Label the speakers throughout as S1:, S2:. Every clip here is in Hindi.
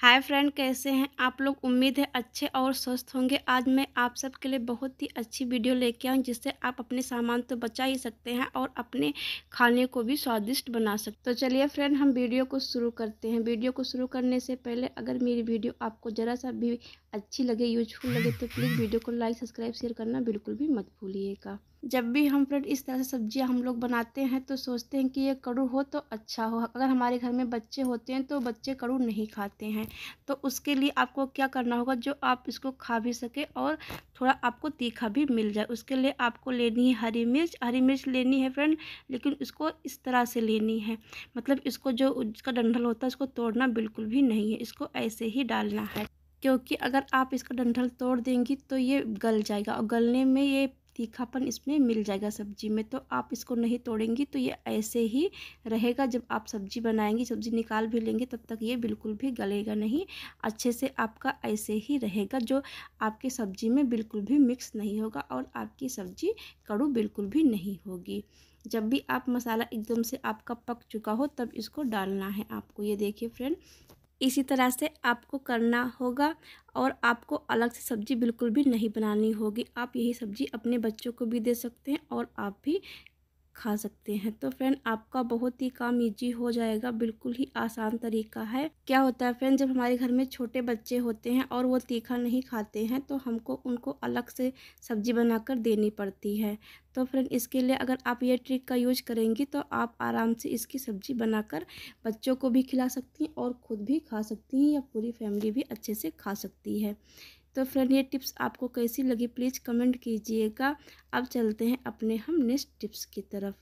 S1: हाय फ्रेंड कैसे हैं आप लोग उम्मीद है अच्छे और स्वस्थ होंगे आज मैं आप सबके लिए बहुत ही अच्छी वीडियो लेके आऊँ जिससे आप अपने सामान तो बचा ही सकते हैं और अपने खाने को भी स्वादिष्ट बना सकते तो चलिए फ्रेंड हम वीडियो को शुरू करते हैं वीडियो को शुरू करने से पहले अगर मेरी वीडियो आपको ज़रा सा भी अच्छी लगे यूजफुल लगे तो प्लीज़ वीडियो को लाइक सब्सक्राइब शेयर करना बिल्कुल भी मत भूलिएगा जब भी हम फ्रेंड इस तरह से सब्जियां हम लोग बनाते हैं तो सोचते हैं कि ये कड़ू हो तो अच्छा हो अगर हमारे घर में बच्चे होते हैं तो बच्चे कड़ू नहीं खाते हैं तो उसके लिए आपको क्या करना होगा जो आप इसको खा भी सके और थोड़ा आपको तीखा भी मिल जाए उसके लिए आपको लेनी है हरी मिर्च हरी मिर्च लेनी है फ्रेंड लेकिन उसको इस तरह से लेनी है मतलब इसको जो उसका डंडल होता है उसको तोड़ना बिल्कुल भी नहीं है इसको ऐसे ही डालना है क्योंकि अगर आप इसका डंठल तोड़ देंगी तो ये गल जाएगा और गलने में ये तीखापन इसमें मिल जाएगा सब्जी में तो आप इसको नहीं तोड़ेंगी तो ये ऐसे ही रहेगा जब आप सब्जी बनाएंगी सब्जी निकाल भी लेंगे तब तक ये बिल्कुल भी गलेगा नहीं अच्छे से आपका ऐसे ही रहेगा जो आपकी सब्जी में बिल्कुल भी मिक्स नहीं होगा और आपकी सब्जी कड़ू बिल्कुल भी नहीं होगी जब भी आप मसाला एकदम से आपका पक चुका हो तब इसको डालना है आपको ये देखिए फ्रेंड इसी तरह से आपको करना होगा और आपको अलग से सब्ज़ी बिल्कुल भी नहीं बनानी होगी आप यही सब्ज़ी अपने बच्चों को भी दे सकते हैं और आप भी खा सकते हैं तो फ्रेंड आपका बहुत ही काम ईजी हो जाएगा बिल्कुल ही आसान तरीका है क्या होता है फ्रेंड जब हमारे घर में छोटे बच्चे होते हैं और वो तीखा नहीं खाते हैं तो हमको उनको अलग से सब्जी बनाकर देनी पड़ती है तो फ्रेंड इसके लिए अगर आप ये ट्रिक का यूज करेंगी तो आप आराम से इसकी सब्जी बनाकर बच्चों को भी खिला सकती हैं और ख़ुद भी खा सकती हैं या पूरी फैमिली भी अच्छे से खा सकती है तो फ्रेंड ये टिप्स आपको कैसी लगी प्लीज़ कमेंट कीजिएगा अब चलते हैं अपने हम नेक्स्ट टिप्स की तरफ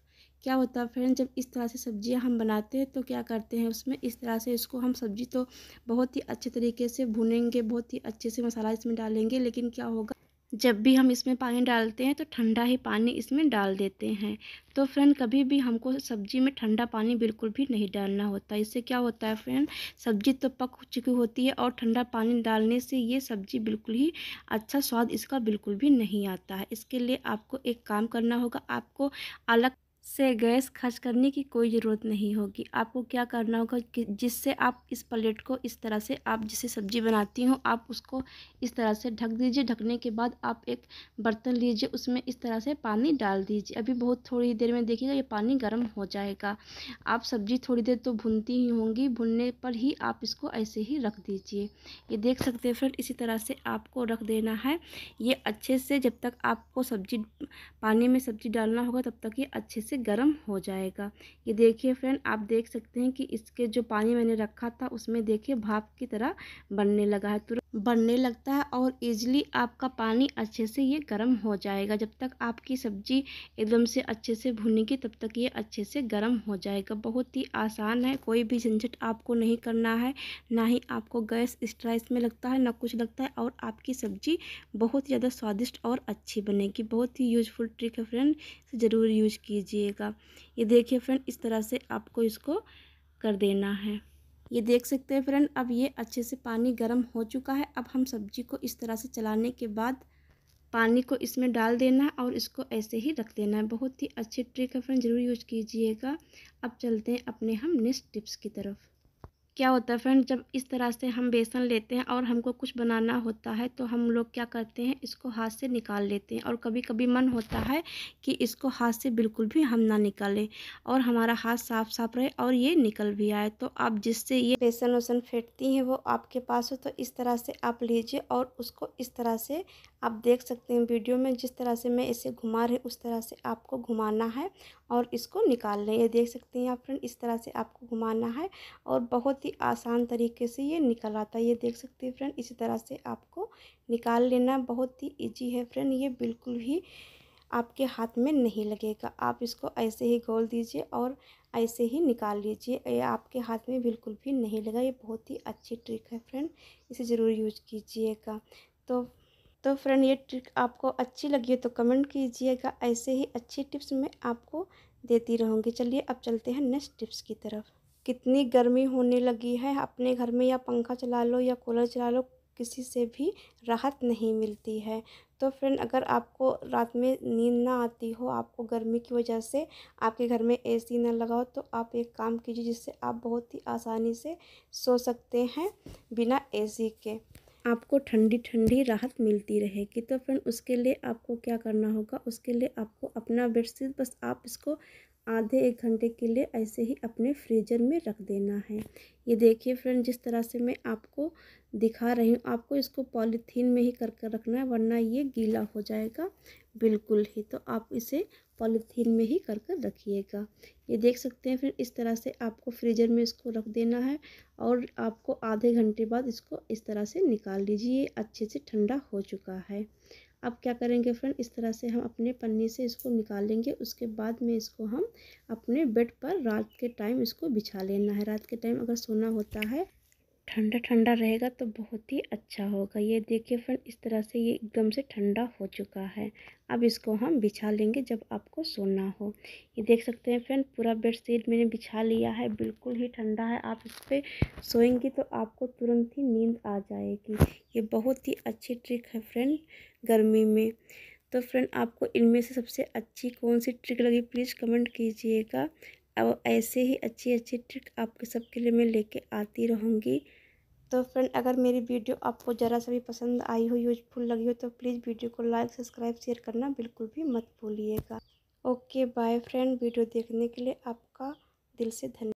S1: क्या होता है फ्रेंड जब इस तरह से सब्जियां हम बनाते हैं तो क्या करते हैं उसमें इस तरह से इसको हम सब्जी तो बहुत ही अच्छे तरीके से भुनेंगे बहुत ही अच्छे से मसाला इसमें डालेंगे लेकिन क्या होगा जब भी हम इसमें पानी डालते हैं तो ठंडा ही पानी इसमें डाल देते हैं तो फ्रेंड कभी भी हमको सब्ज़ी में ठंडा पानी बिल्कुल भी नहीं डालना होता इससे क्या होता है फ्रेंड सब्ज़ी तो पक चुकी होती है और ठंडा पानी डालने से ये सब्ज़ी बिल्कुल ही अच्छा स्वाद इसका बिल्कुल भी नहीं आता है इसके लिए आपको एक काम करना होगा आपको अलग से गैस खर्च करने की कोई ज़रूरत नहीं होगी आपको क्या करना होगा कि जिससे आप इस प्लेट को इस तरह से आप जिसे सब्ज़ी बनाती हूँ आप उसको इस तरह से ढक दीजिए ढकने के बाद आप एक बर्तन लीजिए उसमें इस तरह से पानी डाल दीजिए अभी बहुत थोड़ी देर में देखिएगा ये पानी गर्म हो जाएगा आप सब्ज़ी थोड़ी देर तो भुनती ही होंगी भुनने पर ही आप इसको ऐसे ही रख दीजिए ये देख सकते हैं फ्रेंड इसी तरह से आपको रख देना है ये अच्छे से जब तक आपको सब्ज़ी पानी में सब्ज़ी डालना होगा तब तक ये अच्छे से से गर्म हो जाएगा ये देखिए फ्रेंड आप देख सकते हैं कि इसके जो पानी मैंने रखा था उसमें देखिए भाप की तरह बनने लगा है तुरंत बनने लगता है और ईजिली आपका पानी अच्छे से ये गर्म हो जाएगा जब तक आपकी सब्ज़ी एकदम से अच्छे से भुनेगी तब तक ये अच्छे से गर्म हो जाएगा बहुत ही आसान है कोई भी झंझट आपको नहीं करना है ना ही आपको गैस स्ट्राइस में लगता है ना कुछ लगता है और आपकी सब्ज़ी बहुत ज़्यादा स्वादिष्ट और अच्छी बनेगी बहुत ही यूजफुल ट्रिक है फ्रेंड ज़रूर यूज कीजिए लीजिएगा ये देखिए फ्रेंड इस तरह से आपको इसको कर देना है ये देख सकते हैं फ्रेंड अब ये अच्छे से पानी गर्म हो चुका है अब हम सब्जी को इस तरह से चलाने के बाद पानी को इसमें डाल देना है और इसको ऐसे ही रख देना है बहुत ही अच्छी ट्रिक है फ्रेंड ज़रूर यूज कीजिएगा अब चलते हैं अपने हम नेक्स्ट टिप्स की तरफ क्या होता है फ्रेंड जब इस तरह से हम बेसन लेते हैं और हमको कुछ बनाना होता है तो हम लोग क्या करते हैं इसको हाथ से निकाल लेते हैं और कभी कभी मन होता है कि इसको हाथ से बिल्कुल भी हम ना निकालें और हमारा हाथ साफ साफ रहे और ये निकल भी आए तो आप जिससे ये बेसन वेसन फेंटती हैं वो आपके पास हो तो इस तरह से आप लीजिए और उसको इस तरह से आप देख सकते हैं वीडियो में जिस तरह से मैं इसे घुमा रही उस तरह से आपको घुमाना है और इसको निकाल लें ये देख सकते हैं आप फ्रेंड इस तरह से आपको घुमाना है और बहुत ही आसान तरीके से ये निकल आता है ये देख सकते हैं फ्रेंड इसी तरह से आपको निकाल लेना बहुत ही ईजी है फ्रेंड ये बिल्कुल भी आपके हाथ में नहीं लगेगा आप इसको ऐसे ही घोल दीजिए और ऐसे ही निकाल लीजिए ये आपके हाथ में बिल्कुल भी नहीं लगा ये बहुत ही अच्छी ट्रिक है फ्रेंड इसे ज़रूर यूज कीजिएगा तो तो फ्रेंड ये ट्रिक आपको अच्छी लगी हो तो कमेंट कीजिएगा ऐसे ही अच्छी टिप्स मैं आपको देती रहूँगी चलिए अब चलते हैं नेक्स्ट टिप्स की तरफ कितनी गर्मी होने लगी है अपने घर में या पंखा चला लो या कूलर चला लो किसी से भी राहत नहीं मिलती है तो फ्रेंड अगर आपको रात में नींद ना आती हो आपको गर्मी की वजह से आपके घर में एसी ना लगाओ तो आप एक काम कीजिए जिससे आप बहुत ही आसानी से सो सकते हैं बिना एसी के आपको ठंडी ठंडी राहत मिलती रहेगी तो फ्रेंड उसके लिए आपको क्या करना होगा उसके लिए आपको अपना बेडशीट बस आप इसको आधे एक घंटे के लिए ऐसे ही अपने फ्रीजर में रख देना है ये देखिए फ्रेंड जिस तरह से मैं आपको दिखा रही हूँ आपको इसको पॉलीथीन में ही कर कर रखना है वरना ये गीला हो जाएगा बिल्कुल ही तो आप इसे पॉलीथीन में ही कर कर रखिएगा ये देख सकते हैं फ्रेंड इस तरह से आपको फ्रीजर में इसको रख देना है और आपको आधे घंटे बाद इसको इस तरह से निकाल लीजिए अच्छे से ठंडा हो चुका है अब क्या करेंगे फ्रेंड इस तरह से हम अपने पन्नी से इसको निकाल लेंगे उसके बाद में इसको हम अपने बेड पर रात के टाइम इसको बिछा लेना है रात के टाइम अगर सोना होता है ठंडा ठंडा रहेगा तो बहुत ही अच्छा होगा ये देखिए फ्रेंड इस तरह से ये एकदम से ठंडा हो चुका है अब इसको हम बिछा लेंगे जब आपको सोना हो ये देख सकते हैं फ्रेंड पूरा बेडशीट मैंने बिछा लिया है बिल्कुल ही ठंडा है आप इस पर सोएंगी तो आपको तुरंत ही नींद आ जाएगी ये बहुत ही अच्छी ट्रिक है फ्रेंड गर्मी में तो फ्रेंड आपको इनमें से सबसे अच्छी कौन सी ट्रिक लगी प्लीज़ कमेंट कीजिएगा अब ऐसे ही अच्छी अच्छी ट्रिक आपके सबके लिए मैं लेके आती रहूँगी तो फ्रेंड अगर मेरी वीडियो आपको ज़रा सा भी पसंद आई हो यूजफुल लगी हो तो प्लीज़ वीडियो को लाइक सब्सक्राइब शेयर करना बिल्कुल भी मत भूलिएगा ओके बाय फ्रेंड वीडियो देखने के लिए आपका दिल से धन्यवाद